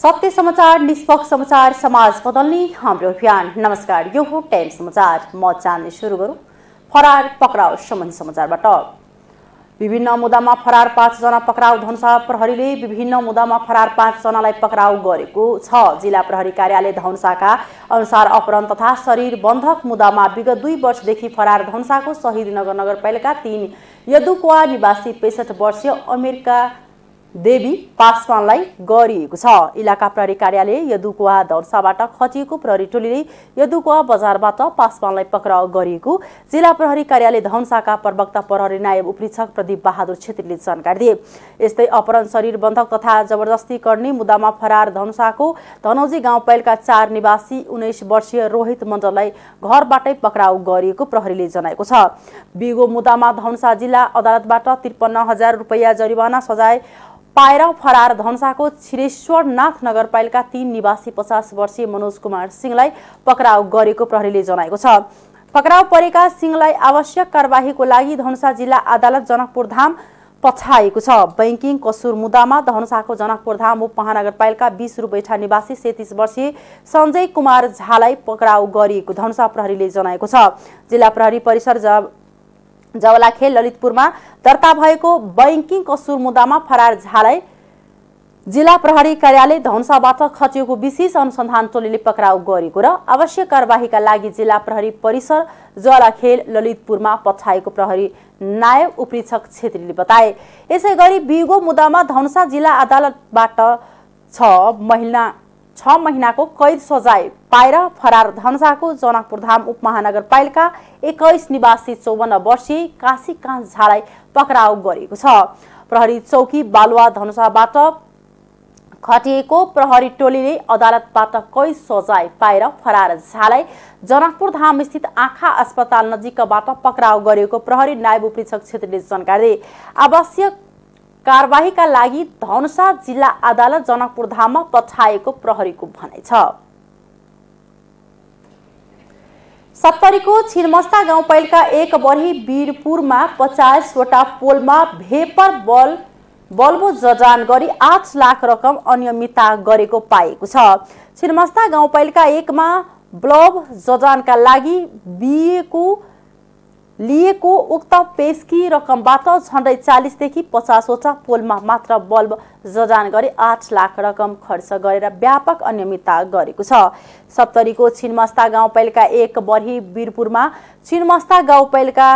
सत्य समाचार निष्पक्ष समाचार समाज बदल्ने हाम्रो अभियान नमस्कार यो हो टाइम समाचार म चाहने सुरु गरौँ फरार पक्राउ सम्बन्धी समाचारबाट विभिन्न मुद्दामा फरार पाँचजना पक्राउ धनुषा प्रहरीले विभिन्न मुद्दामा फरार पाँचजनालाई पक्राउ गरेको छ जिल्ला प्रहरी कार्यालय धनुषाका अनुसार अपहरण तथा शरीर बन्धक मुद्दामा विगत दुई वर्षदेखि फरार धनुषाको शहीद नगर नगरपालिका तिन यदुकुवा निवासी पैँसठ वर्षीय अमेरिका देवी पासवानलाई गरिएको छ इलाका प्रहरी कार्यालय यदुकुवा धर्साबाट खटिएको प्रहरी टोलीले यदुकुवा बजारबाट पासवानलाई पक्राउ गरिएको जिल्ला प्रहरी कार्यालय धनसाका प्रवक्ता प्रहरी नायब उपरीक्षक प्रदीप बहादुर छेत्रीले जानकारी दिए यस्तै अपहरण शरीर बन्धक तथा जबरजस्ती गर्ने मुद्दामा फरार धनसाको धनौजी गाउँपालिका चार निवासी उन्नाइस वर्षीय रोहित मण्डललाई घरबाटै पक्राउ गरिएको प्रहरीले जनाएको छ बिगो मुद्दामा धनसा जिल्ला अदालतबाट त्रिपन्न हजार रुपियाँ जरिवाना सजाय पाएर फरार धन्साको छिरेश्वरनाथ नगरपालिका तीन निवासी पचास वर्षीय मनोज कुमार सिंहलाई पक्राउ गरेको प्रहरीले जनाएको छ पक्राउ परेका सिंहलाई आवश्यक कार्यवाहीको लागि धनुषा जिल्ला अदालत जनकपुरधाम धाम पछाएको छ बैङ्किङ कसुर मुद्दामा धनुषाको जनकपुर धाम उप महानगरपालिका बिस रुबैठा निवासी सैतिस वर्षीय सञ्जय कुमार झालाई पक्राउ गरिएको धनुषा प्रहरीले जनाएको छ जिल्ला प्रहरी परिसर जवलाखेल ललितपुरमा दर्ता भएको बैङ्किङ कसुर मुद्दामा फरार झालाई जिल्ला प्रहरी कार्यालय धनसाबाट खटिएको विशेष अनुसन्धान टोलीले पक्राउ गरेको र आवश्यक कार्यवाहीका लागि जिल्ला प्रहरी परिसर जलाखेल ललितपुरमा पठाएको प्रहरी नायब उपरीक्षक छेत्रीले बताए यसै गरी बिगो मुद्दामा धनुषा जिल्ला अदालतबाट छ महिला छ महिनाको कैद सजाय पाएर फरार धनझाको जनकपुरधाम उपमहानगरपालिका एक्काइस निवासी चौवन्न वर्षीय काशीकान्त झालाई पक्राउ गरेको छ प्रहरी चौकी बालुवा धनुषाबाट खटिएको प्रहरी टोलीले अदालतबाट कैद सजाय पाएर फरार झालाई जनकपुर धाम स्थित आँखा अस्पताल नजिकबाट पक्राउ गरेको प्रहरी नायब उपरीक्षक क्षेत्रले जानकारी दिए आवश्यक कारवाहीका लागि धनुषा जिल्ला अदालत जनकपुरधाममा पठाएको प्रहरीको भनाइ छ सत्तरीको छिरमस्ता गाउँपालिका एक बढी वीरपुरमा पचासवटा पोलमा भेपर बल बल्बो जडान गरी आठ लाख रकम अनियमितता गरेको पाएको छ छिरमस्ता गाउँपालिका एकमा ब्लब जडानका लागि बिएको लिएको उक्त पेसकी रकमबाट झन्डै चालिसदेखि पचासवटा पोलमा मात्र बल्ब जडान गरी आठ लाख रकम खर्च गरेर व्यापक अनियमितता गरेको छ सप्तरीको छिनमस्ता गाउँपालिका एक बर्ही वीरपुरमा छिनमस्ता गाउँपालिका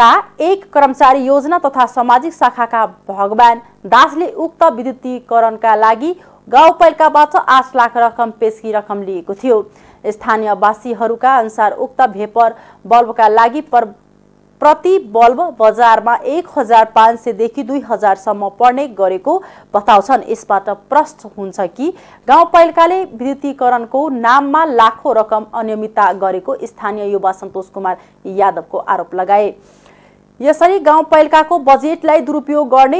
का एक कर्मचारी योजना तथा सामाजिक शाखाका भगवान दासले उक्त विद्युतीकरणका लागि गाउँपालिकाबाट आठ लाख रकम पेसकी रकम लिएको थियो स्थानीयवासीहरूका अनुसार उक्त भेपर बल्बका लागि प्रति बल्ब बजारमा एक हजार पाँच सयदेखि दुई हजारसम्म पर्ने गरेको बताउँछन् यसबाट प्रष्ट हुन्छ कि गाउँपालिकाले विद्युतीकरणको नाममा लाखौँ रकम अनियमितता गरेको स्थानीय युवा सन्तोष कुमार यादवको आरोप लगाए यसरी गाउँपालिकाको बजेटलाई दुरुपयोग गर्ने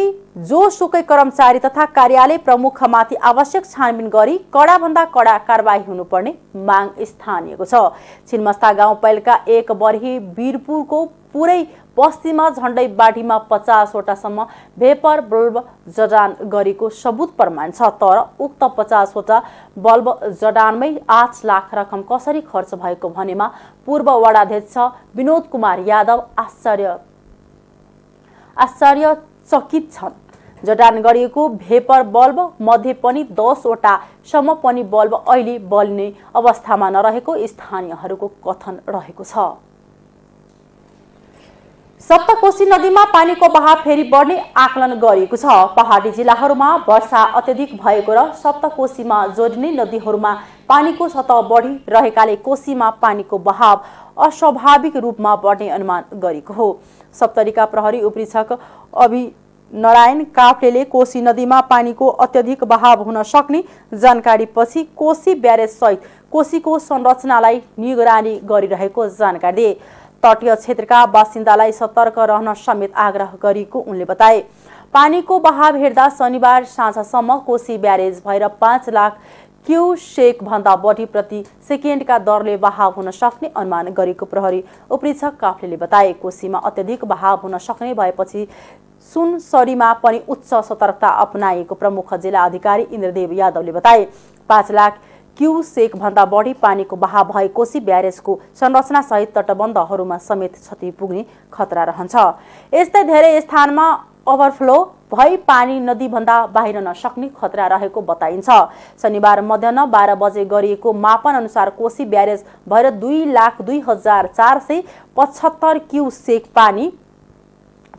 जोसुकै कर्मचारी तथा कार्यालय प्रमुखमाथि आवश्यक छानबिन गरी कडाभन्दा कडा कारवाही हुनुपर्ने माग स्थानीयको छ छिन्मस्ता गाउँपालिका एक बर्ही वीरपुरको पुरै बस्तीमा झन्डै बाढीमा पचासवटासम्म भेपर बल्ब जडान गरेको सबुत प्रमाण छ तर उक्त पचासवटा बल्ब जडानमै आठ लाख रकम कसरी खर्च भएको भनेमा पूर्व वडाध्यक्ष विनोद कुमार यादव आश्चर्य आश्चर्यचकित छन् जडान गरिएको भेपर बल्ब मध्ये पनि दसवटासम्म पनि बल्ब अहिले बल्ने अवस्थामा नरहेको स्थानीयहरूको कथन रहेको छ सप्तकोशी नदीमा पानीको बहाव फेरि बढ्ने आकलन गरिएको छ पहाडी जिल्लाहरूमा वर्षा अत्यधिक भएको र सप्तकोशीमा जोडिने नदीहरूमा पानीको सतह बढी रहेकाले कोशीमा पानीको बहाव अस्वाभाविक रूपमा बढ्ने अनुमान गरेको हो सप्तरीका प्रहरी उपरीक्षक अभि नारायण काफ्लेले कोशी नदीमा पानीको अत्यधिक बहाव हुन सक्ने जानकारीपछि कोशी ब्यारेज सहित कोशीको संरचनालाई निगरानी गरिरहेको जानकारी दिए तटीय क्षेत्रका बासिन्दालाई सतर्क रहन समेत आग्रह गरिएको उनले बताए पानीको बहाव हेर्दा शनिबार साँझसम्म कोशी ब्यारेज भएर पाँच लाख क्यु सेक भन्दा बढी प्रति सेकेन्डका दरले बहाव हुन सक्ने अनुमान गरेको प्रहरी उपरीक्षक काफ्लेले बताए कोशीमा अत्यधिक बहाव हुन सक्ने भएपछि सुनसरीमा पनि उच्च सतर्कता अपनाएको प्रमुख जिल्ला अधिकारी इन्द्रदेव यादवले बताए पाँच लाख क्यु सेक भन्दा बढी पानीको बहाव भए कोशी ब्यारेजको संरचनासहित तटबन्धहरूमा समेत क्षति पुग्ने खतरा रहन्छ यस्तै धेरै स्थानमा ओभरफ्लो भई पानी नदीभन्दा बाहिर नसक्ने खतरा रहेको बताइन्छ शनिबार मध्याह बाह्र बजे गरिएको मापन अनुसार कोशी ब्यारेज भएर दुई लाख दुई हजार चार सय पचहत्तर क्युसेक पानी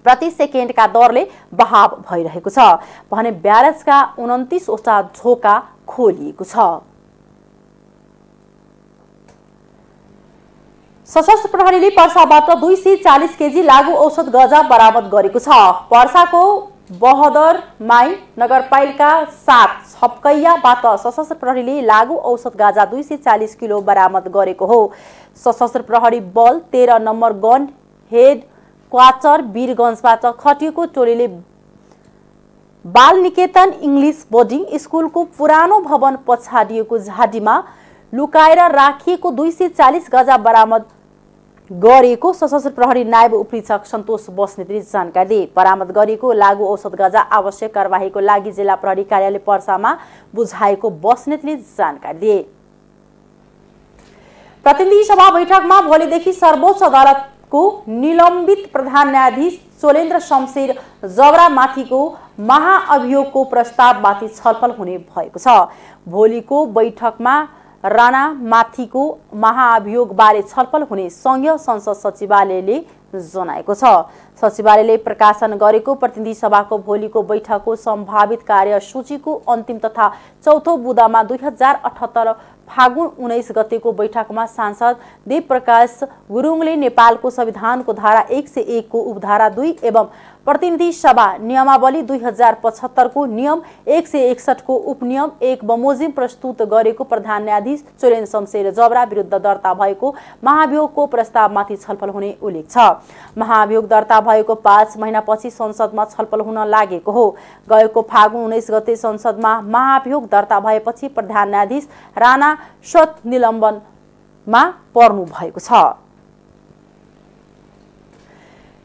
प्रति सेकेन्डका दरले बहाव भइरहेको छ भने ब्यारेजका उन्तिसवटा झोका खोलिएको छ सशस्त्र प्रहरीले पर्साबाट दुई सय चालिस केजी लागु औषध गजा बरामद गरेको छ पर्साको बहदर माई नगरपालिका सात छपकैयाबाट सशस्त्र प्रहरीले लागु औषध गाजा दुई सय चालिस किलो बरामद गरेको हो सशस्त्र प्रहरी बल तेह्र नम्बर गन हेड क्वाचर वीरगन्जबाट खटिएको टोलीले बाल निकेतन इङ्ग्लिस बोर्डिङ स्कुलको पुरानो भवन पछाडिएको झाडीमा लुकाएर राखिएको दुई सय चालिस गाजा बरामद गरिएको सशस्त्र प्रहरी नायब उपरीक्षक सन्तोष बस्नेतले जानकारी दिए बरामद गरिएको लागु औषध गजा आवश्यक कारवाहीको लागि जिल्ला प्रहरी कार्यालय पर्सामा बुझाएको बस्नेतले जानकारी दिए प्रतिनिधि सभा बैठकमा भोलिदेखि सर्वोच्च अदालतको निलम्बित प्रधान न्यायाधीश चोलेन्द्र शमशेर जबरामाथिको महाअभियोगको प्रस्तावमाथि छलफल हुने भएको छ भोलिको बैठकमा माथिको महाअभियोगबारे छलफल हुने सङ्घीय संसद सचिवालयले जनाएको छ सचिवालयले प्रकाशन गरेको प्रतिनिधि सभाको भोलिको बैठकको सम्भावित कार्यसूचीको अन्तिम तथा चौथो बुदामा दुई हजार अठहत्तर फागुन उन्नाइस गतेको बैठकमा सांसद देवप्रकाश गुरुङले नेपालको संविधानको धारा एक सय एकको उपधारा दुई एवं प्रतिनिधि सभा नियमावली दुई हजार पचहत्तरको नियम एक सय एकसठको उपनियम एक बमोजिम प्रस्तुत गरेको प्रधान न्यायाधीश चोरेन शमशेर जबरा विरुद्ध दर्ता भएको महाभियोगको प्रस्तावमाथि छलफल हुने उल्लेख छ महाभियोग दर्ता भएको पाँच महिनापछि संसदमा छलफल हुन लागेको हो गएको फागुन उन्नाइस गते संसदमा महाभियोग दर्ता भएपछि प्रधान न्यायाधीश राणा स्वत निलम्बनमा पर्नु भएको छ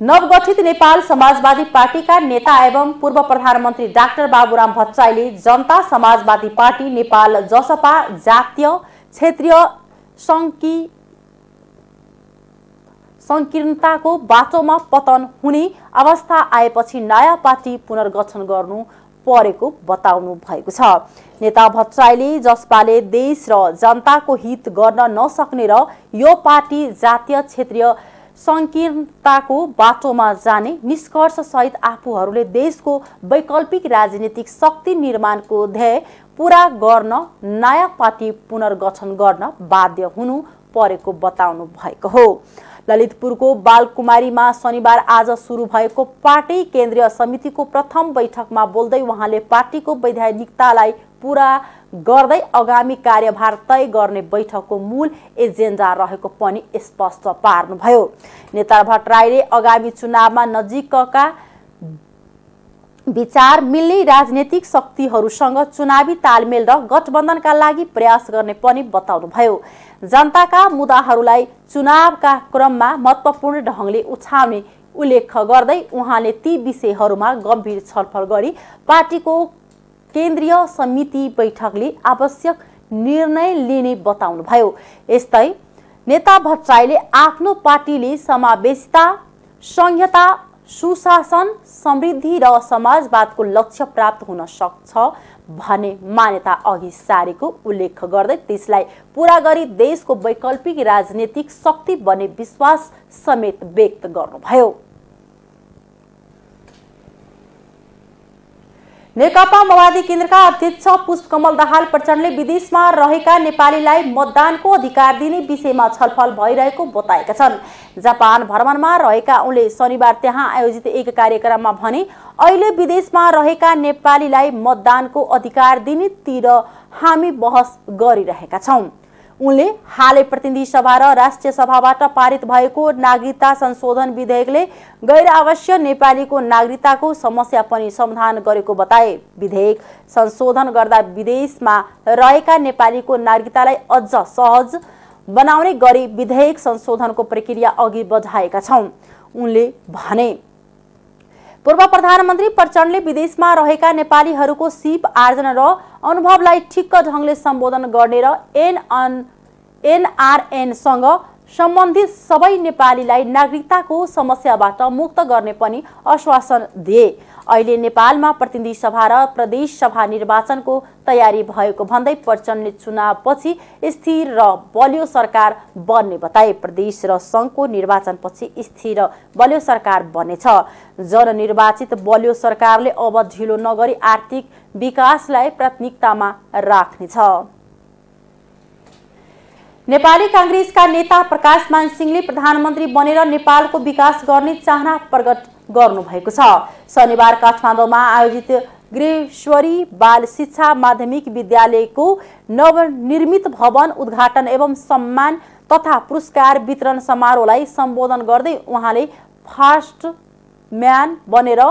नवगठित नेपाल समाजवादी पार्टीका नेता एवं पूर्व प्रधानमन्त्री डाक्टर बाबुराम भट्टराईले जनता समाजवादी पार्टी नेपाल जसपा जातीय क्षेत्रीय सङ्कीर्णताको बाटोमा पतन हुने अवस्था आएपछि नयाँ पार्टी पुनर्गठन गर्नु परेको बताउनु भएको छ नेता भट्टराईले जसपाले देश र जनताको हित गर्न नसक्ने र यो पार्टी जातीय क्षेत्रीय सङ्कीर्णताको बाटोमा जाने निष्कर्षसहित आफूहरूले देशको वैकल्पिक राजनीतिक शक्ति निर्माणको ध्येय पुरा गर्न नयाँ पार्टी पुनर्गठन गर्न बाध्य हुनु परेको बताउनु भएको हो ललितपुरको बालकुमारीमा शनिबार आज सुरु भएको पार्टी केन्द्रीय समितिको प्रथम बैठकमा बोल्दै उहाँले पार्टीको वैधानिकतालाई पुरा गर्दै आगामी कार्यभार तय गर्ने बैठकको मूल एजेन्डा रहेको पनि स्पष्ट पार्नुभयो नेता भट्टराईले आगामी चुनावमा नजिकका विचार मिल्ने राजनैतिक शक्तिहरूसँग चुनावी तालमेल र गठबन्धनका लागि प्रयास गर्ने पनि बताउनुभयो जनताका मुद्दाहरूलाई चुनावका क्रममा महत्त्वपूर्ण ढङ्गले उछाउने उल्लेख गर्दै उहाँले ती विषयहरूमा गम्भीर छलफल गरी पार्टीको केन्द्रीय समिति बैठकले आवश्यक निर्णय लिने बताउनुभयो यस्तै नेता भट्टराईले आफ्नो पार्टीले समावेशिता संहिता सुशासन समृद्धि र समाजवादको लक्ष्य प्राप्त हुन सक्छ भन्ने मान्यता अघि सारेको उल्लेख गर्दै त्यसलाई पुरा गरी देशको वैकल्पिक राजनीतिक शक्ति बने विश्वास समेत व्यक्त गर्नुभयो नेकपा माओवादी केन्द्रका अध्यक्ष पुष्पकमल दाहाल प्रचण्डले विदेशमा रहेका नेपालीलाई मतदानको अधिकार दिने विषयमा छलफल भइरहेको बताएका छन् जापान भ्रमणमा रहेका उनले शनिबार त्यहाँ आयोजित एक कार्यक्रममा भने अहिले विदेशमा रहेका नेपालीलाई मतदानको अधिकार दिनेतिर हामी बहस गरिरहेका छौँ उनले हालै प्रतिनिधि सभा र राष्ट्रिय सभाबाट पारित भएको नागरिकता संशोधन विधेयकले गैर आवश्यक नेपालीको नागरिकताको समस्या पनि समाधान गरेको बताए विधेयक संशोधन गर्दा विदेशमा रहेका नेपालीको नागरिकतालाई अझ सहज बनाउने गरी विधेयक संशोधनको प्रक्रिया अघि बढाएका छौँ उनले भने पूर्व प्रधानमन्त्री प्रचण्डले विदेशमा रहेका नेपालीहरूको सिप आर्जन र अनुभवलाई ठिक्क ढङ्गले सम्बोधन गर्ने र एन अन एनआरएनसँग सम्बन्धित सबै नेपालीलाई नागरिकताको समस्याबाट मुक्त गर्ने पनि आश्वासन दिए अहिले नेपालमा प्रतिनिधि सभा र प्रदेश सभा निर्वाचनको तयारी भएको भन्दै प्रचण्डले चुनावपछि स्थिर र बलियो सरकार बन्ने बताए प्रदेश र सङ्घको निर्वाचनपछि स्थिर बलियो सरकार बनेछ जननिर्वाचित बलियो सरकारले अब ढिलो नगरी आर्थिक विकासलाई प्राथमिकतामा राख्नेछ नेपाली काङ्ग्रेसका नेता प्रकाश मान सिंहले प्रधानमन्त्री बनेर नेपालको विकास गर्ने चाहना प्रकट गर्नुभएको छ शनिबार काठमाडौँमा आयोजित गृहेश्वरी बाल शिक्षा माध्यमिक विद्यालयको नवनिर्मित भवन उद्घाटन एवं सम्मान तथा पुरस्कार वितरण समारोहलाई सम्बोधन गर्दै उहाँले फास्ट म्यान बनेर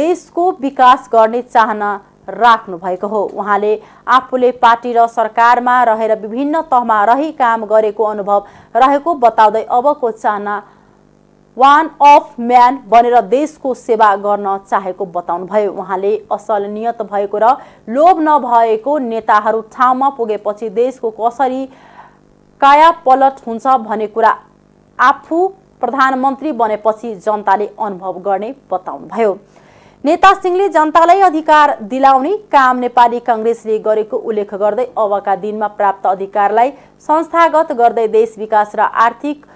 देशको विकास गर्ने चाहना राख्नु भएको हो उहाँले आफूले पार्टी र सरकारमा रहेर विभिन्न तहमा रही काम गरेको अनुभव रहेको बताउँदै अबको चाहना वान अफ म्यान बनेर देशको सेवा गर्न चाहेको बताउनुभयो उहाँले असल नियत भएको र लोभ नभएको नेताहरू ठाउँमा पुगेपछि देशको कसरी कायापलट हुन्छ भन्ने कुरा आफू प्रधानमन्त्री बनेपछि जनताले अनुभव गर्ने बताउनुभयो नेता सिंहले जनतालाई अधिकार दिलाउने काम नेपाली कङ्ग्रेसले गरेको उल्लेख गर्दै अबका दिनमा प्राप्त अधिकारलाई संस्थागत गर्दै देश विकास र आर्थिक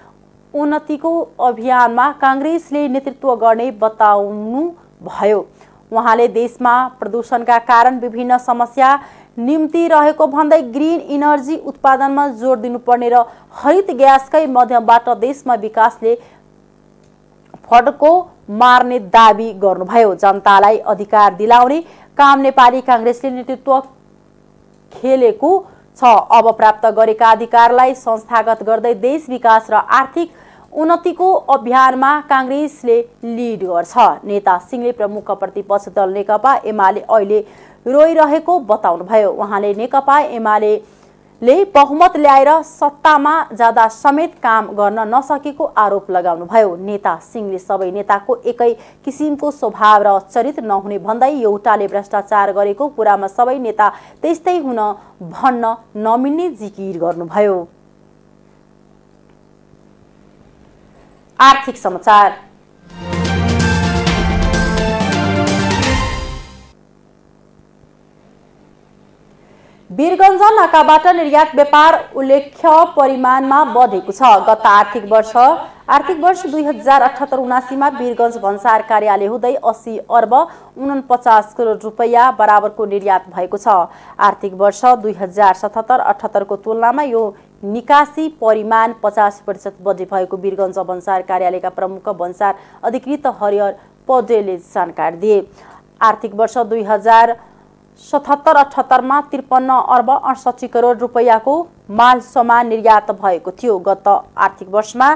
उन्नतिको अभियानमा काङ्ग्रेसले नेतृत्व गर्ने बताउनु भयो उहाँले देशमा प्रदूषणका कारण विभिन्न समस्या निम्ति रहेको भन्दै ग्रिन इनर्जी उत्पादनमा जोड दिनुपर्ने र हरित ग्यासकै माध्यमबाट देशमा विकासले फड्को मार्ने दावी गर्नुभयो जनतालाई अधिकार दिलाउने काम नेपाली काङ्ग्रेसले नेतृत्व खेलेको छ अब प्राप्त गरेका अधिकारलाई संस्थागत गर्दै देश विकास र आर्थिक उन्नतिको अभियानमा काङ्ग्रेसले लिड गर्छ नेता सिंहले प्रमुख प्रतिपक्ष दल नेकपा एमाले अहिले रोइरहेको बताउनुभयो उहाँले नेकपा एमाले ले बहुमत ल्याएर सत्तामा जाँदा समेत काम गर्न नसकेको आरोप लगाउनुभयो नेता सिंहले सबै नेताको एकै किसिमको स्वभाव र चरित नहुने भन्दै एउटाले भ्रष्टाचार गरेको कुरामा सबै नेता त्यस्तै हुन भन्न नमिल्ने जिकिर गर्नुभयो आर्थिक समाचार वीरगञ्ज नाकाबाट निर्यात व्यापार उल्लेख्य परिमाणमा बढेको छ गत आर्थिक वर्ष आर्थिक वर्ष दुई हजार अठहत्तर उनासीमा वीरगञ्ज भन्सार कार्यालय हुँदै अस्सी अर्ब उनपचास करोड रुपियाँ बराबरको निर्यात भएको छ आर्थिक वर्ष दुई हजार सतहत्तर अठहत्तरको तुलनामा यो निकासी परिमाण पचास प्रतिशत बढी भएको वीरगञ्ज भन्सार कार्यालयका प्रमुख भन्सार अधिकृत हरिहर पौडेलले जानकारी दिए आर्थिक वर्ष दुई हजार सतहत्तर अठहत्तरमा त्रिपन्न अर्ब अडसठी करोड रुपियाँको माल सामान निर्यात भएको थियो गत आर्थिक वर्षमा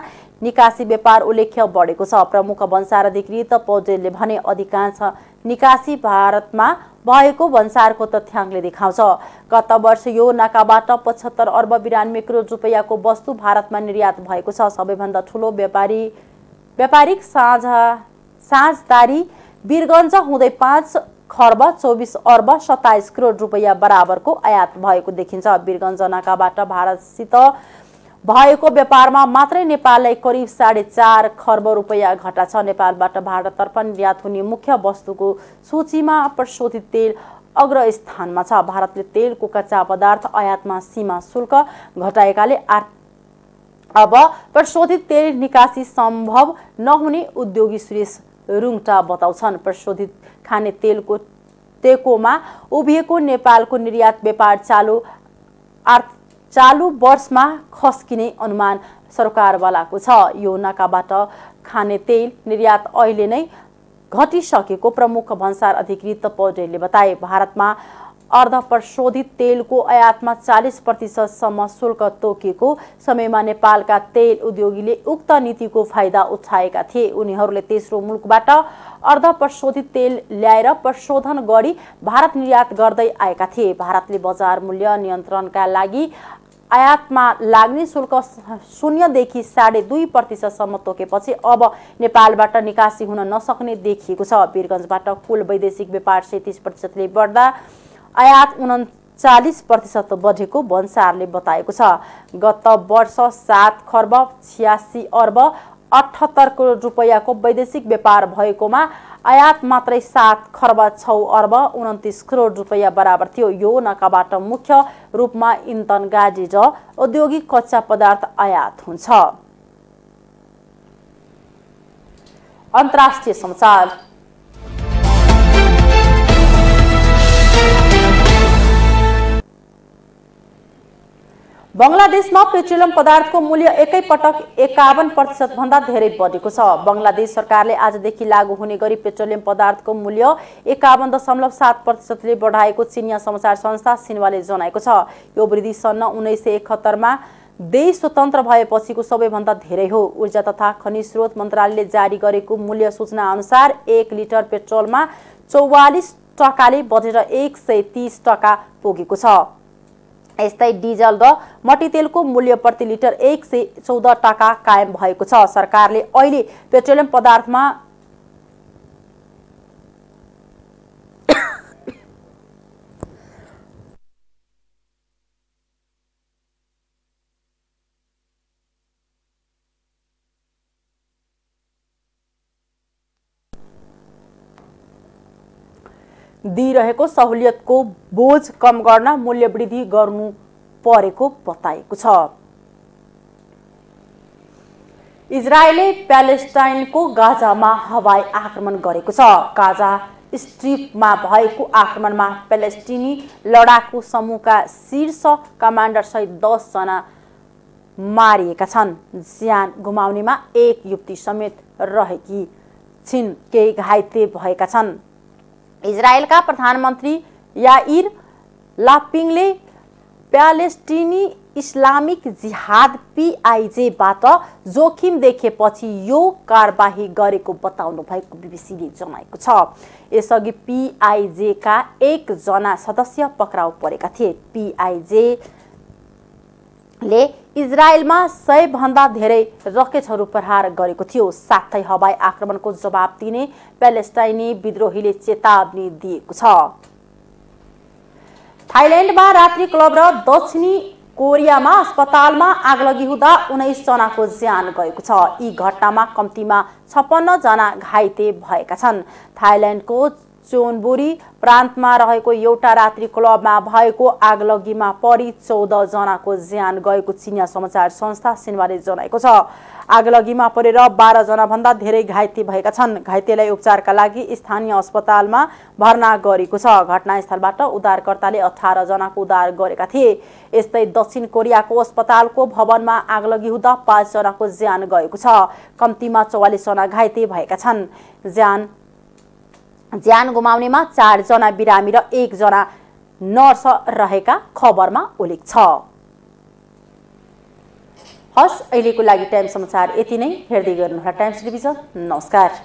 निकासी व्यापार उल्लेख्य बढेको छ प्रमुख भन्सार अधिकृत पौडेलले भने अधिकांश निकासी भारतमा भएको भन्सारको तथ्याङ्कले देखाउँछ गत वर्ष यो नाकाबाट पचहत्तर अर्ब बिरानब्बे करोड रुपियाँको वस्तु भारतमा निर्यात भएको छ सबैभन्दा ठुलो व्यापारी व्यापारिक साझा साझदारी वीरगञ्ज हुँदै पाँच खर्ब चौबिस अर्ब सत्ताइस करोड रुपियाँ बराबरको आयात भएको देखिन्छ वीरगञ्ज नाकाबाट भारतसित भएको व्यापारमा मात्रै नेपाललाई करिब साढे चार खर्ब रुपियाँ घटा छ नेपालबाट भारततर्फ निर्यात हुने मुख्य वस्तुको सूचीमा प्रशोधित तेल अग्रस्थानमा छ भारतले तेलको कच्चा पदार्थ आयातमा सीमा शुल्क घटाएकाले अब प्रशोधित तेल निकासी सम्भव नहुने उद्योगी सुरेश रुङटा बताउँछन् प्रशोधित खाने तेलको टेकोमा उभिएको नेपालको निर्यात व्यापार चालु आर्थ चालु वर्षमा खस्किने अनुमान सरकारवालाको छ यो नाकाबाट खाने तेल निर्यात अहिले नै घटिसकेको प्रमुख भन्सार अधिकृत पौडेलले बताए भारतमा अर्ध प्रशोधित तेलको आयातमा चालिस प्रतिशतसम्म शुल्क तोकेको समयमा नेपालका तेल उद्योगीले उक्त नीतिको फाइदा उठाएका थिए उनीहरूले तेस्रो मुलुकबाट अर्ध प्रशोधित तेल ल्याएर प्रशोधन गरी भारत निर्यात गर्दै आएका थिए भारतले बजार मूल्य नियन्त्रणका लागि आयातमा लाग्ने शुल्क शून्यदेखि साढे दुई प्रतिशतसम्म तोकेपछि अब नेपालबाट निकासी हुन नसक्ने देखिएको छ वीरगन्जबाट कुल वैदेशिक व्यापार सैतिस प्रतिशतले बढ्दा आयात उन्चालिस प्रतिशत बढेको भन्सारले बताएको छ गत वर्ष सात खर्ब छ्यासी अर्ब अठहत्तर करोड रुपियाँको वैदेशिक व्यापार भएकोमा आयात मात्रै सात खर्ब छ अर्ब उन्तिस करोड रुपियाँ बराबर थियो यो नाकाबाट मुख्य रूपमा इन्धन गाडी र औद्योगिक कच्चा पदार्थ आयात हुन्छ अन्तर्राष्ट्रिय समाचार बङ्गलादेशमा पेट्रोलियम पदार्थको मूल्य एकै पटक एकावन प्रतिशतभन्दा धेरै बढेको छ बङ्गलादेश सरकारले आजदेखि लागू हुने गरी पेट्रोलियम पदार्थको मूल्य एकावन दशमलव सात प्रतिशतले बढाएको चिनिया समाचार संस्था सिन्वाले जनाएको छ यो वृद्धि सन् उन्नाइस सय एकहत्तरमा देश स्वतन्त्र भएपछिको सबैभन्दा धेरै हो ऊर्जा तथा खनिज स्रोत मन्त्रालयले जारी गरेको मूल्य सूचना अनुसार एक लिटर पेट्रोलमा चौवालिस टकाले बढेर एक सय तिस टका पुगेको छ यस्तै डिजल र तेलको मूल्य प्रति लिटर एक सय चौध टाका कायम भएको छ सरकारले अहिले पेट्रोलियम पदार्थमा दिइरहेको सहुलियतको बोझ कम गर्न मूल्य वृद्धि गर्नु परेको बताएको छ इजरायलले प्यालेस्टाइनको गाजामा हवाई आक्रमण गरेको छ गाजा स्ट्रिपमा भएको आक्रमणमा प्यालेस्टिनी लडाकु समूहका शीर्ष कमान्डर कमान्डरसहित दसजना मारिएका छन् ज्यान गुमाउनेमा एक युक्ति समेत रहेकी छिन् केही घाइते भएका छन् इजरायलका प्रधानमन्त्री याइर लापिङले प्यालेस्टिनी इस्लामिक जिहाद पिआइजेबाट जोखिम देखेपछि यो कारबाही गरेको बताउनु भएको बिबिसीले जनाएको छ यसअघि पिआइजेका एकजना सदस्य पक्राउ परेका थिए पिआइजे ले इजरायलमा सयभन्दा धेरै रकेटहरू प्रहार गरेको थियो साथै हवाई आक्रमणको जवाब दिने प्यालेस्टाइनी विद्रोहीले चेतावनी दिएको छ थाइल्यान्डमा रात्रि क्लब र दक्षिणी कोरियामा अस्पतालमा आगलगी हुँदा उन्नाइस जनाको ज्यान गएको छ यी घटनामा कम्तीमा छप्पन्नजना घाइते भएका छन् थाइल्यान्डको चोनबुरी प्रान्तमा रहेको एउटा रात्रि क्लबमा भएको आगलगीमा परि चौध जनाको ज्यान गएको चिनिया समाचार संस्था सिन्वाले जनाएको छ आगलगीमा परेर बाह्र भन्दा धेरै घाइते भएका छन् घाइतेलाई उपचारका लागि स्थानीय अस्पतालमा भर्ना गरेको छ घटनास्थलबाट उद्धारकर्ताले अठार जनाको उद्धार गरेका थिए यस्तै दक्षिण कोरियाको अस्पतालको भवनमा आगलगी हुँदा पाँचजनाको ज्यान गएको छ कम्तीमा चौवालिसजना घाइते भएका छन् ज्यान ज्यान गुमाउनेमा चारजना बिरामी र एकजना नर्स रहेका खबरमा उल्लेख छ हस् अहिलेको लागि टाइम समाचार यति नै हेर्दै गर्नुहोला टाइम्स डिभिजन नमस्कार